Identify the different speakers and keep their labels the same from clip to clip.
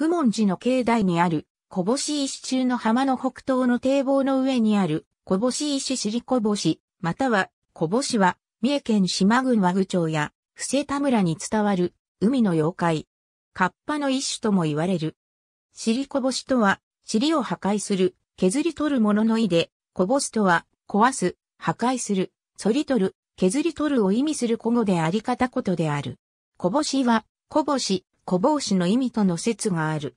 Speaker 1: 不問寺の境内にある、小星石中の浜の北東の堤防の上にある、小星石尻小星、または、小星は、三重県島郡和具町や、伏瀬田村に伝わる、海の妖怪。カッパの一種とも言われる。尻こぼしとは、尻を破壊する、削り取るものの意で、こぼすとは、壊す、破壊する、反り取る、削り取るを意味する古語であり方ことである。こぼしは、こぼし、小帽子の意味との説がある。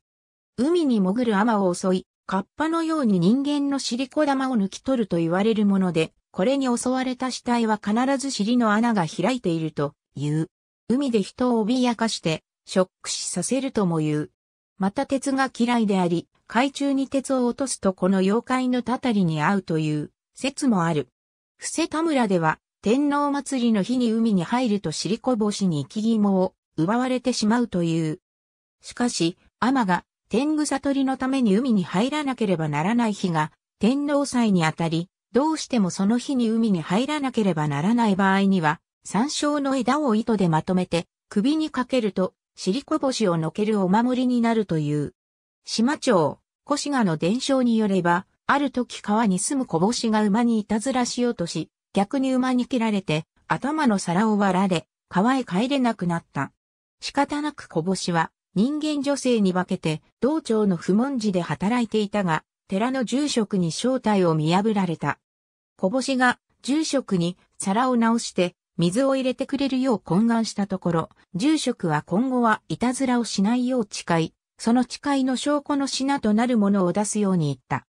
Speaker 1: 海に潜る雨を襲い、カッパのように人間の尻子玉を抜き取ると言われるもので、これに襲われた死体は必ず尻の穴が開いているという。海で人を脅かして、ショック死させるとも言う。また鉄が嫌いであり、海中に鉄を落とすとこの妖怪のたたりに合うという説もある。伏田村では、天皇祭りの日に海に入ると尻こぼしに生き肝を奪われてしまうという。しかし、天が天狗悟りのために海に入らなければならない日が天皇祭にあたり、どうしてもその日に海に入らなければならない場合には、山椒の枝を糸でまとめて首にかけると、尻こぼしをのけるお守りになるという。島町、越賀の伝承によれば、ある時川に住むこぼしが馬にいたずらしようとし、逆に馬に切られて、頭の皿を割られ、川へ帰れなくなった。仕方なく小星は人間女性に化けて道庁の不問寺で働いていたが、寺の住職に正体を見破られた。小星が住職に皿を直して水を入れてくれるよう懇願したところ、住職は今後はいたずらをしないよう誓い、その誓いの証拠の品となるものを出すように言った。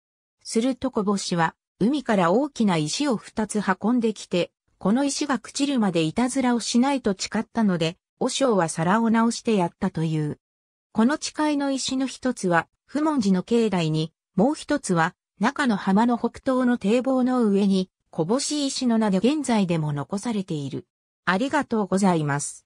Speaker 1: すると小星は、海から大きな石を二つ運んできて、この石が朽ちるまでいたずらをしないと誓ったので、和尚は皿を直してやったという。この誓いの石の一つは、不文寺の境内に、もう一つは、中の浜の北東の堤防の上に、こぼし石の名で現在でも残されている。ありがとうございます。